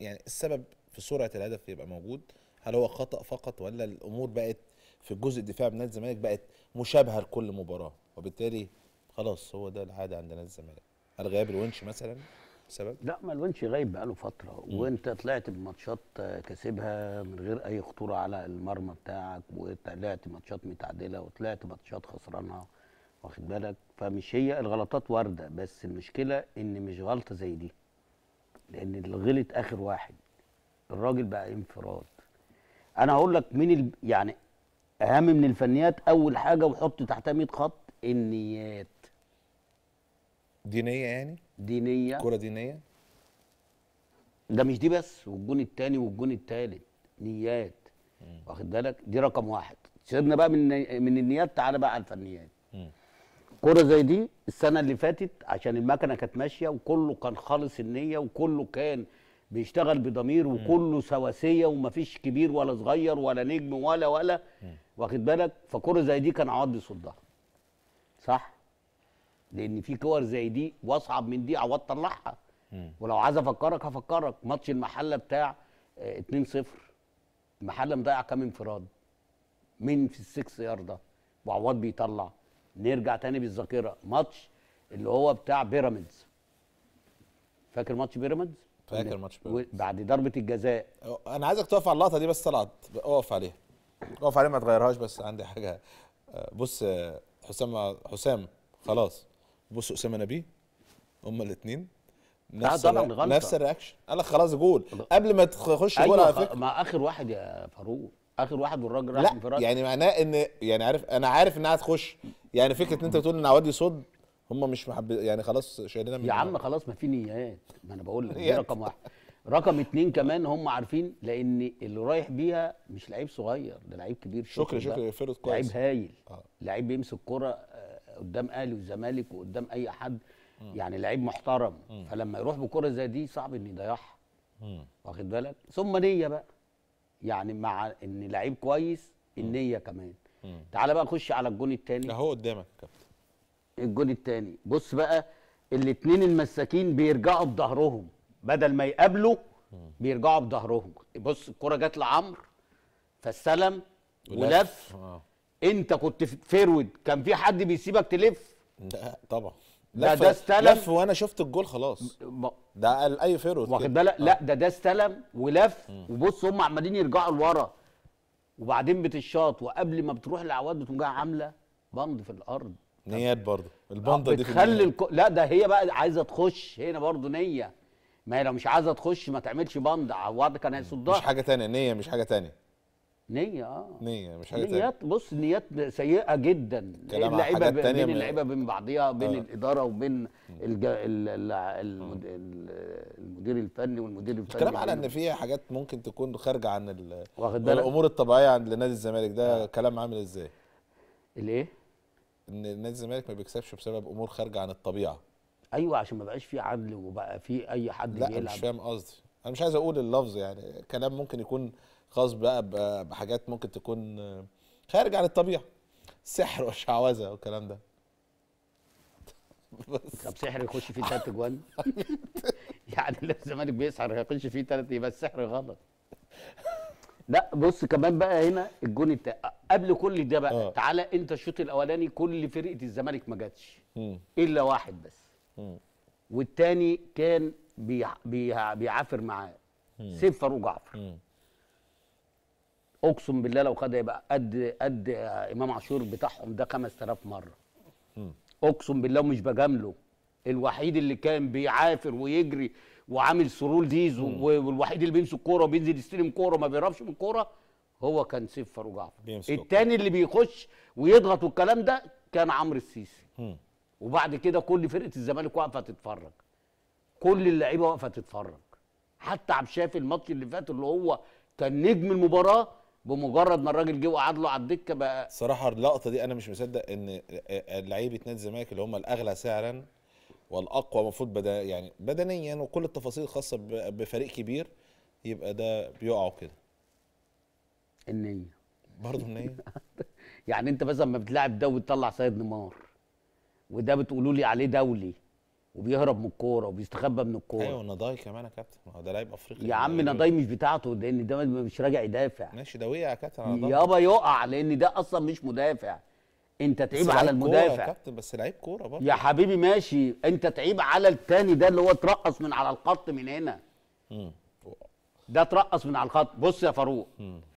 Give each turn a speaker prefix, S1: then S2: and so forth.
S1: يعني السبب في سرعه الهدف يبقى موجود هل هو خطا فقط ولا الامور بقت في الجزء الدفاعي بنادي الزمالك بقت مشابهه لكل مباراه وبالتالي خلاص هو ده العاده عند نادي الزمالك هل غياب الونش مثلا سبب لا ما الونش غايب بقاله فتره م.
S2: وانت طلعت بماتشات كسبها من غير اي خطوره على المرمى بتاعك وطلعت ماتشات متعادله وطلعت ماتشات خسرانها واخد بالك فمش هي الغلطات وارده بس المشكله ان مش غلطه زي دي لان اللي غلط اخر واحد الراجل بقى انفراد انا هقول لك مين ال... يعني اهم من الفنيات اول حاجه وحط تحتها 100 خط النيات دينيه يعني دينيه كره دينيه ده مش دي بس والجون الثاني والجون الثالث نيات واخد بالك دي رقم واحد سيبنا بقى من من النيات تعالى بقى على الفنيات كرة زي دي السنة اللي فاتت عشان المكنة كانت ماشية وكله كان خالص النية وكله كان بيشتغل بضمير وكله سواسية ومفيش كبير ولا صغير ولا نجم ولا ولا واخد بالك فكرة زي دي كان عوض بيصدها صح؟ لأن في كور زي دي وأصعب من دي عوض طلعها ولو عايز أفكرك هفكرك ماتش المحلة بتاع 2-0 آه، المحلة مضيع كام انفراد؟ مين في السكس ياردة وعوض بيطلع نرجع تاني بالذاكره ماتش اللي هو بتاع بيراميدز فاكر ماتش بيراميدز فاكر ماتش بيراميدز بعد
S1: ضربه الجزاء انا عايزك تقف على اللقطه دي بس طلعت اقف عليها اقف عليها ما تغيرهاش بس عندي حاجه آه، بص آه، حسام حسام خلاص بص اسامه نبيه هما الاثنين نفس نفس الرياكشن قال لك خلاص جول قبل ما تخش أيوة جول على فكره مع اخر واحد يا فاروق اخر واحد والراجل راح انفراد يعني معناه ان يعني عارف انا عارف انها هتخش يعني فكره ان انت بتقول ان عواد يصد هم مش محب يعني خلاص شايلينها من يا عم خلاص ما في نيات ما انا بقول لك دي رقم واحد رقم
S2: اتنين كمان هم عارفين لان اللي رايح بيها مش لعيب صغير ده لعيب كبير شكري شكري فرد كويس لعيب هايل آه. لعيب بيمسك كرة آه، قدام اهلي والزمالك وقدام اي حد م. يعني لعيب محترم م. فلما يروح بكرة زي دي صعب ان يضيعها واخد بالك ثم نيه بقى يعني مع ان لعيب كويس النيه كمان تعال بقى نخش على الجون الثاني ده هو قدامك يا كابتن الجون الثاني بص بقى الاثنين المساكين بيرجعوا بظهرهم بدل ما يقابلوا بيرجعوا بظهرهم بص الكره جت لعمرو فاستلم ولف
S1: آه. انت كنت فيرود كان في حد بيسيبك تلف لا طبعا لا ده استلم لف وانا شفت الجول خلاص ده قال اي فيروس واخد بالك لا آه. ده ده
S2: استلم ولف وبص هم عمالين يرجعوا لورا وبعدين بتشاط وقبل ما بتروح العواد بتقوم جايه عامله بند في الارض
S1: نيات برضه البنده دي بتخلي
S2: الكو... لا ده هي بقى عايزه تخش هنا برضه نيه ما هي لو مش عايزه تخش ما تعملش بند عواد كان هيصدها مش حاجه تانية نيه مش حاجه تانية نية اه
S1: نية مش حاجة نيات
S2: بص نيات سيئة جدا اللعيبة بين اللعيبة بين بعضيها بين آه. الإدارة
S1: وبين الج... المدير الفني والمدير الفني الكلام على إن في حاجات ممكن تكون خارجة عن ال... الأمور الطبيعية عند نادي الزمالك ده آه. كلام عامل إزاي؟ الإيه؟ إن نادي الزمالك ما بيكسبش بسبب أمور خارجة عن الطبيعة أيوه عشان ما بقاش في عدل وبقى في أي حد لا بيلعب لا مش فاهم قصدي أنا مش عايز أقول اللفظ يعني كلام ممكن يكون خاص بقى بحاجات ممكن تكون آه، خارج عن الطبيعه سحر وشعوذه والكلام ده بس طب سحر يخش فيه ثلاث جوان يعني لو الزمالك بيسحر هيخش فيه ثلاث
S2: يبقى السحر غلط لا بص كمان بقى هنا الجون بتاع قبل كل ده بقى أوه. تعالى انت الشوط الاولاني كل فرقه الزمالك ما جاتش الا واحد بس والثاني كان بيعافر معاه سيف فاروق جعفر اقسم بالله لو خدها يبقى قد قد امام عاشور بتاعهم ده 5000 مره اقسم بالله ومش بجامله الوحيد اللي كان بيعافر ويجري وعامل سرول ديزو والوحيد اللي بيمسك كوره وبينزل يستلم كوره وما بيعرفش من الكوره هو كان سيف فاروق جعفر الثاني اللي بيخش ويضغط والكلام ده كان عمرو السيسي وبعد كده كل فرقه الزمالك واقفه تتفرج كل اللعيبه واقفه تتفرج حتى عبد الشافي
S1: الماتش اللي فات اللي هو كان نجم المباراه بمجرد ما الراجل جه وقعد له على الدكه بقى صراحه اللقطه دي انا مش مصدق ان لعيبه نادي الزمالك اللي هم الاغلى سعرا والاقوى المفروض بدا يعني بدنيا وكل التفاصيل الخاصه بفريق كبير يبقى ده بيقعوا كده النيه برضه النيه
S2: يعني انت مثلا لما بتلاعب ده وتطلع سيد نمار وده بتقولوا لي عليه دولي وبيهرب من الكوره وبيستخبى من الكوره ايوه
S1: نضاي كمان يا كابتن ما هو ده لاعب افريقي يا عم نضاي مش
S2: بتاعته لان ده مش راجع يدافع ماشي ده وقع
S1: يا كابتن يابا
S2: يقع لان ده اصلا مش مدافع انت تعيب على المدافع يا كابتن بس لعيب كوره برضه يا حبيبي ماشي انت تعيب على التاني ده اللي هو اترقص من على الخط من هنا مم. ده اترقص من على الخط بص يا فاروق